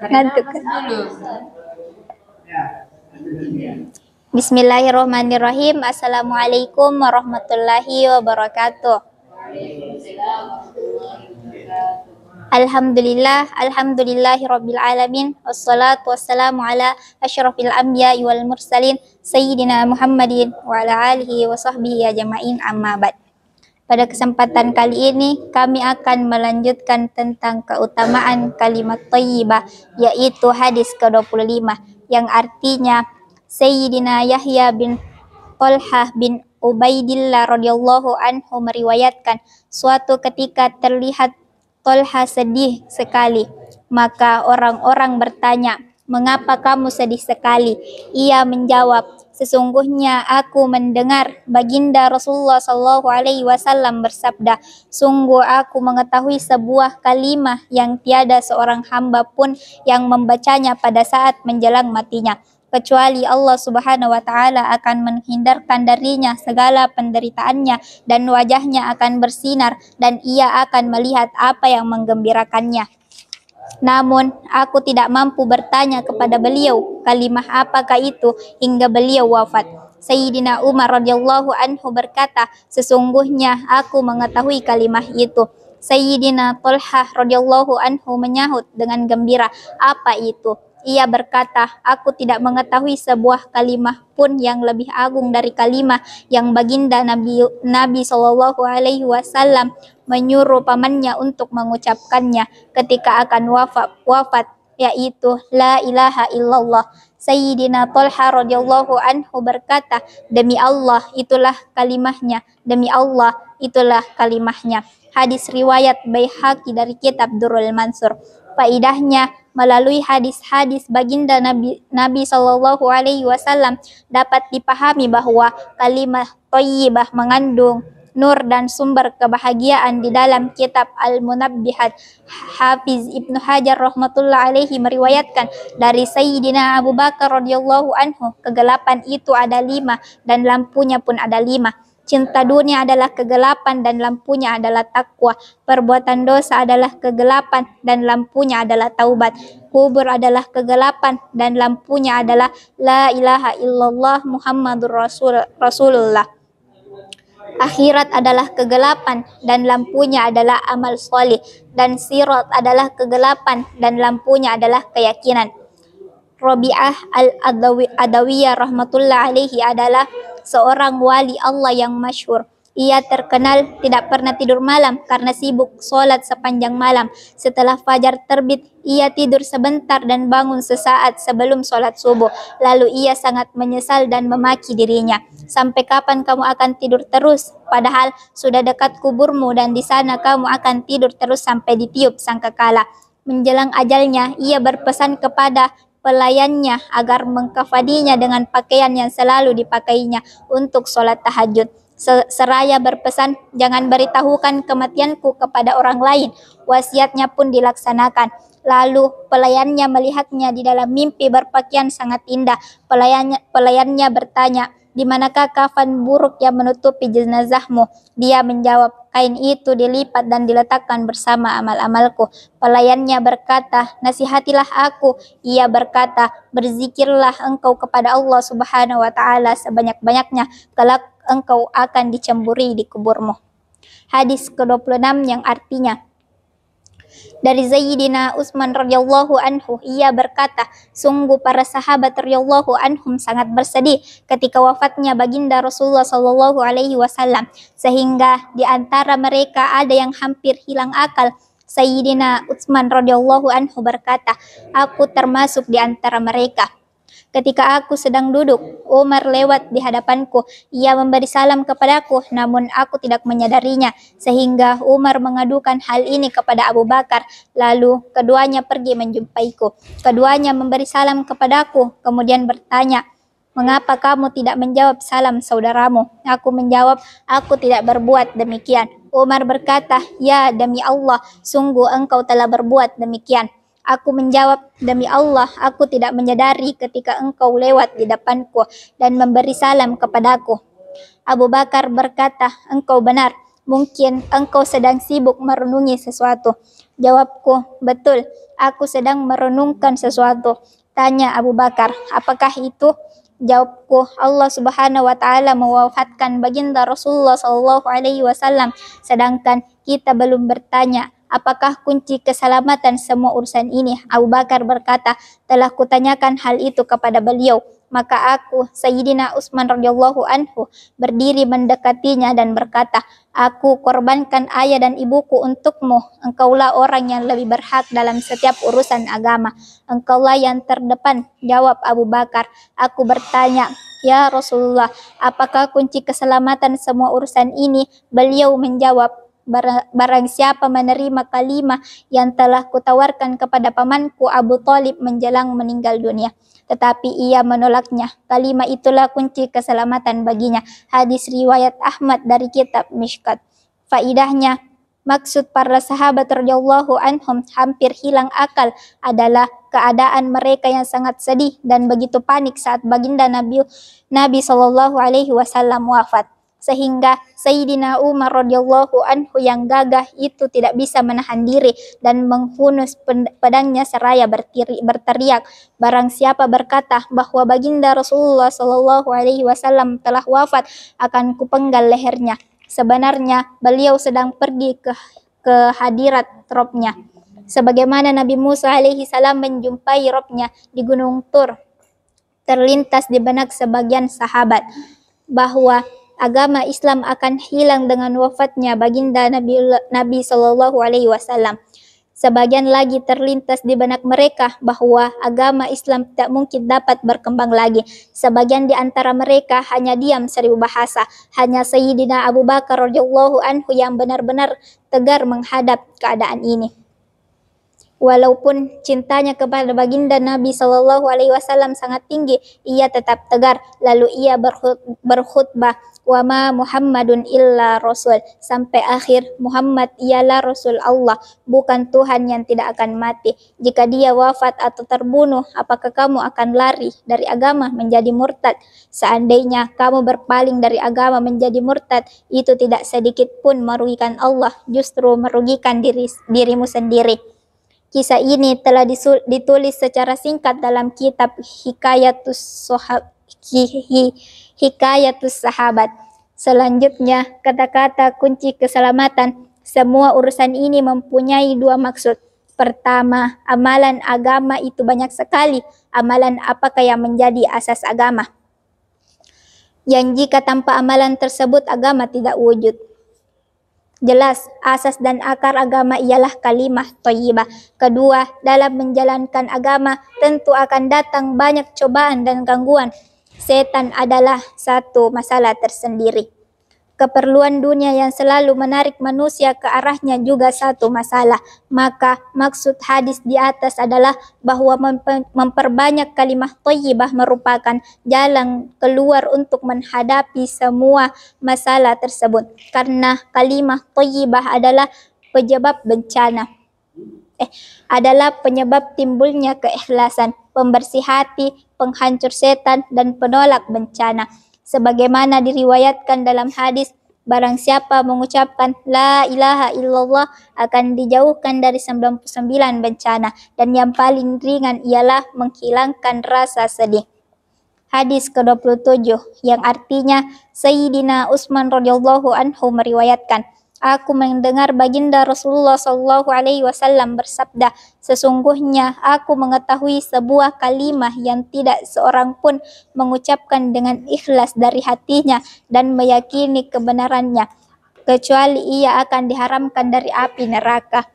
Ngantuk. Kan. Bismillahirrahmanirrahim. Assalamualaikum warahmatullahi wabarakatuh. Alhamdulillah, alhamdulillahi rabbil alamin Wassalatu wassalamu ala Ashrafil anbiya wal mursalin Sayyidina Muhammadin wa ala alihi wa sahbihi ya jama'in amma ba'd pada kesempatan kali ini, kami akan melanjutkan tentang keutamaan kalimat thayyibah, yaitu hadis ke-25, yang artinya Sayyidina Yahya bin Tolhah bin Ubaidillah radhiyallahu anhu meriwayatkan, suatu ketika terlihat Tolha sedih sekali. Maka orang-orang bertanya, mengapa kamu sedih sekali? Ia menjawab, Sesungguhnya aku mendengar baginda Rasulullah Shallallahu Alaihi Wasallam bersabda, sungguh aku mengetahui sebuah kalimah yang tiada seorang hamba pun yang membacanya pada saat menjelang matinya kecuali Allah Subhanahu wa taala akan menghindarkan darinya segala penderitaannya dan wajahnya akan bersinar dan ia akan melihat apa yang menggembirakannya. Namun, aku tidak mampu bertanya kepada beliau kalimah apakah itu hingga beliau wafat. Sayyidina Umar radhiyallahu anhu berkata, sesungguhnya aku mengetahui kalimah itu. Sayyidina Tolhah radhiyallahu anhu menyahut dengan gembira, apa itu? Ia berkata, aku tidak mengetahui sebuah kalimah pun yang lebih agung dari kalimah yang baginda Nabi, Nabi Shallallahu Alaihi Wasallam menyuruh pamannya untuk mengucapkannya ketika akan wafat, wafat yaitu La ilaha illallah. Sayyidina Tolha radhiyallahu anhu berkata, Demi Allah itulah kalimahnya, demi Allah itulah kalimahnya. Hadis riwayat Baihaqi dari kitab Durul Mansur. Faidahnya melalui hadis-hadis baginda Nabi, Nabi Shallallahu Alaihi Wasallam dapat dipahami bahwa kalimat toyibah mengandung nur dan sumber kebahagiaan di dalam kitab Al-Munabbihat. Hafiz Ibnu Hajar rahmatullah alaihi meriwayatkan dari Sayyidina Abu Bakar radhiyallahu anhu, kegelapan itu ada lima dan lampunya pun ada lima. Cinta dunia adalah kegelapan dan lampunya adalah takwa. Perbuatan dosa adalah kegelapan dan lampunya adalah taubat. Kubur adalah kegelapan dan lampunya adalah la ilaha illallah Muhammadur Rasul Rasulullah. Akhirat adalah kegelapan dan lampunya adalah amal sholih. Dan sirat adalah kegelapan dan lampunya adalah keyakinan. Robi'ah al-Adawiyah rahmatullah alaihi adalah seorang wali Allah yang masyhur. Ia terkenal tidak pernah tidur malam karena sibuk sholat sepanjang malam. Setelah fajar terbit, ia tidur sebentar dan bangun sesaat sebelum sholat subuh. Lalu ia sangat menyesal dan memaki dirinya. Sampai kapan kamu akan tidur terus? Padahal sudah dekat kuburmu dan di sana kamu akan tidur terus sampai ditiup sangkakala. Menjelang ajalnya, ia berpesan kepada pelayannya agar mengkafadinya dengan pakaian yang selalu dipakainya untuk sholat tahajud. Seraya berpesan, jangan beritahukan kematianku kepada orang lain. Wasiatnya pun dilaksanakan. Lalu pelayannya melihatnya di dalam mimpi berpakaian sangat indah. Pelayannya, pelayannya bertanya, di manakah kafan buruk yang menutupi jenazahmu? Dia menjawab, kain itu dilipat dan diletakkan bersama amal-amalku. Pelayannya berkata, nasihatilah aku. Ia berkata, berzikirlah engkau kepada Allah subhanahu wa ta'ala sebanyak-banyaknya. Kelak engkau akan dicemburi di kuburmu. Hadis ke-26 yang artinya, dari Zayyidina Utsman radhiyallahu anhu, ia berkata, sungguh para sahabat radhiyallahu anhum sangat bersedih ketika wafatnya baginda Rasulullah shallallahu alaihi wasallam, sehingga di antara mereka ada yang hampir hilang akal. Sayyidina Utsman radhiyallahu anhu berkata, aku termasuk di antara mereka. Ketika aku sedang duduk, Umar lewat di hadapanku. Ia memberi salam kepadaku, namun aku tidak menyadarinya. Sehingga Umar mengadukan hal ini kepada Abu Bakar. Lalu keduanya pergi menjumpaiku. Keduanya memberi salam kepadaku, kemudian bertanya, Mengapa kamu tidak menjawab salam saudaramu? Aku menjawab, aku tidak berbuat demikian. Umar berkata, ya demi Allah, sungguh engkau telah berbuat demikian. Aku menjawab, demi Allah, aku tidak menyadari ketika engkau lewat di depanku dan memberi salam kepadaku. Abu Bakar berkata, engkau benar, mungkin engkau sedang sibuk merenungi sesuatu. Jawabku, betul, aku sedang merenungkan sesuatu. Tanya Abu Bakar, apakah itu? Jawabku, Allah Subhanahu wa taala mewafatkan baginda Rasulullah SAW. sedangkan kita belum bertanya apakah kunci keselamatan semua urusan ini? Abu Bakar berkata, telah kutanyakan hal itu kepada beliau. Maka aku, Sayyidina Utsman radhiyallahu anhu, berdiri mendekatinya dan berkata, Aku korbankan ayah dan ibuku untukmu. Engkaulah orang yang lebih berhak dalam setiap urusan agama. Engkaulah yang terdepan, jawab Abu Bakar. Aku bertanya, Ya Rasulullah, apakah kunci keselamatan semua urusan ini? Beliau menjawab, barang siapa menerima kalimah yang telah kutawarkan kepada pamanku Abu Talib menjelang meninggal dunia. Tetapi ia menolaknya. Kalimah itulah kunci keselamatan baginya. Hadis riwayat Ahmad dari kitab Mishkat. Faidahnya, maksud para sahabat radhiyallahu anhum hampir hilang akal adalah keadaan mereka yang sangat sedih dan begitu panik saat baginda Nabi Nabi Shallallahu alaihi wasallam wafat sehingga Sayyidina Umar radhiyallahu anhu yang gagah itu tidak bisa menahan diri dan menghunus pedangnya seraya bertiri, berteriak barang siapa berkata bahwa baginda Rasulullah Shallallahu alaihi wasallam telah wafat akan kupenggal lehernya sebenarnya beliau sedang pergi ke ke hadirat Robnya sebagaimana Nabi Musa alaihi salam menjumpai Robnya di Gunung Tur terlintas di benak sebagian sahabat bahwa agama Islam akan hilang dengan wafatnya baginda Nabi, Nabi Shallallahu Alaihi Wasallam. Sebagian lagi terlintas di benak mereka bahwa agama Islam tidak mungkin dapat berkembang lagi. Sebagian di antara mereka hanya diam seribu bahasa. Hanya Sayyidina Abu Bakar radhiyallahu anhu yang benar-benar tegar menghadap keadaan ini. Walaupun cintanya kepada baginda Nabi Shallallahu Alaihi Wasallam sangat tinggi, ia tetap tegar. Lalu ia berkhutbah, wama Muhammadun illa Rasul sampai akhir Muhammad ialah Rasul Allah, bukan Tuhan yang tidak akan mati. Jika dia wafat atau terbunuh, apakah kamu akan lari dari agama menjadi murtad? Seandainya kamu berpaling dari agama menjadi murtad, itu tidak sedikit pun merugikan Allah, justru merugikan diri, dirimu sendiri. Kisah ini telah ditulis secara singkat dalam kitab Hikayatus, Sohab, Hikayatus Sahabat. Selanjutnya, kata-kata kunci keselamatan. Semua urusan ini mempunyai dua maksud. Pertama, amalan agama itu banyak sekali. Amalan apakah yang menjadi asas agama? Yang jika tanpa amalan tersebut agama tidak wujud. Jelas, asas dan akar agama ialah kalimah toyibah. Kedua, dalam menjalankan agama tentu akan datang banyak cobaan dan gangguan. Setan adalah satu masalah tersendiri. Keperluan dunia yang selalu menarik manusia ke arahnya juga satu masalah. Maka maksud hadis di atas adalah bahwa memperbanyak kalimat toyibah merupakan jalan keluar untuk menghadapi semua masalah tersebut. Karena kalimat toyibah adalah penyebab bencana. Eh, adalah penyebab timbulnya keikhlasan, pembersih hati, penghancur setan, dan penolak bencana sebagaimana diriwayatkan dalam hadis barang siapa mengucapkan la ilaha illallah akan dijauhkan dari 99 bencana dan yang paling ringan ialah menghilangkan rasa sedih. Hadis ke-27 yang artinya Sayyidina Utsman radhiyallahu anhu meriwayatkan Aku mendengar baginda Rasulullah Shallallahu Alaihi Wasallam bersabda, sesungguhnya aku mengetahui sebuah kalimah yang tidak seorang pun mengucapkan dengan ikhlas dari hatinya dan meyakini kebenarannya, kecuali ia akan diharamkan dari api neraka.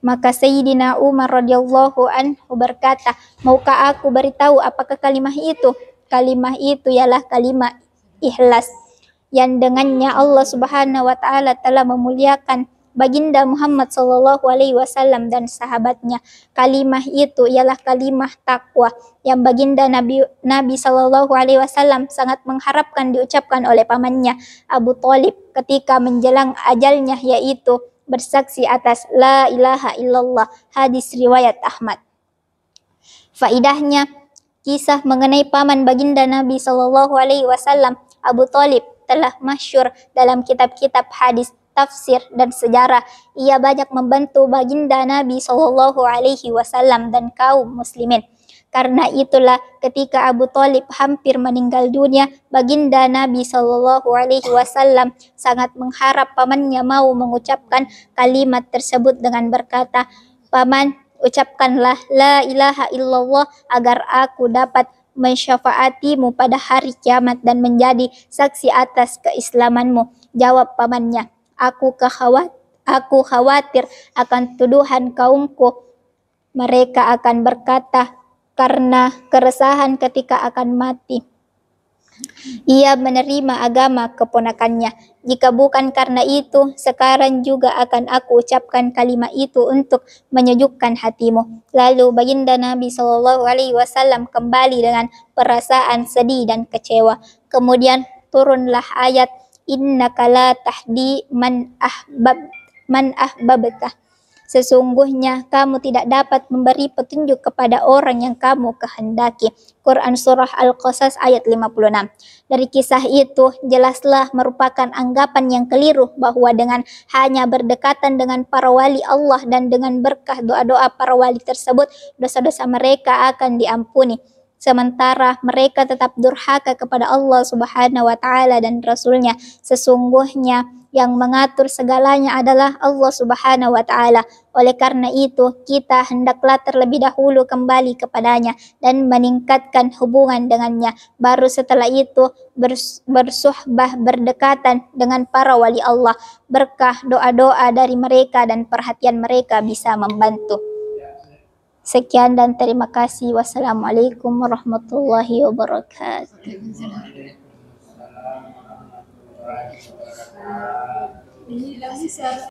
Maka Sayyidina Umar radhiyallahu anhu berkata, maukah aku beritahu apakah kalimah itu? Kalimah itu ialah kalimah ikhlas yang dengannya Allah Subhanahu wa taala telah memuliakan baginda Muhammad saw alaihi wasallam dan sahabatnya. Kalimah itu ialah kalimah takwa yang baginda Nabi Nabi sallallahu alaihi wasallam sangat mengharapkan diucapkan oleh pamannya Abu Thalib ketika menjelang ajalnya yaitu bersaksi atas la ilaha illallah hadis riwayat Ahmad. Faidahnya kisah mengenai paman baginda Nabi saw alaihi wasallam Abu Thalib telah masyur dalam kitab-kitab hadis, tafsir, dan sejarah. Ia banyak membantu baginda Nabi Shallallahu Alaihi Wasallam dan kaum muslimin. Karena itulah ketika Abu Talib hampir meninggal dunia, baginda Nabi Shallallahu Alaihi Wasallam sangat mengharap pamannya mau mengucapkan kalimat tersebut dengan berkata, paman ucapkanlah la ilaha illallah agar aku dapat mensyafaatimu pada hari kiamat dan menjadi saksi atas keislamanmu. Jawab pamannya, aku aku khawatir akan tuduhan kaumku. Mereka akan berkata, karena keresahan ketika akan mati ia menerima agama keponakannya. Jika bukan karena itu, sekarang juga akan aku ucapkan kalimat itu untuk menyejukkan hatimu. Lalu baginda Nabi Shallallahu Alaihi Wasallam kembali dengan perasaan sedih dan kecewa. Kemudian turunlah ayat Inna kala tahdi man ahbab man ahbabtah Sesungguhnya kamu tidak dapat memberi petunjuk kepada orang yang kamu kehendaki. Quran Surah Al-Qasas ayat 56. Dari kisah itu, jelaslah merupakan anggapan yang keliru bahwa dengan hanya berdekatan dengan para wali Allah dan dengan berkah doa-doa para wali tersebut, dosa-dosa mereka akan diampuni sementara mereka tetap durhaka kepada Allah Subhanahu wa taala dan rasulnya sesungguhnya yang mengatur segalanya adalah Allah Subhanahu wa taala. Oleh karena itu, kita hendaklah terlebih dahulu kembali kepadanya dan meningkatkan hubungan dengannya. Baru setelah itu bersuhbah berdekatan dengan para wali Allah. Berkah doa-doa dari mereka dan perhatian mereka bisa membantu. Sekian dan terima kasih. Wassalamualaikum warahmatullahi wabarakatuh. Ni la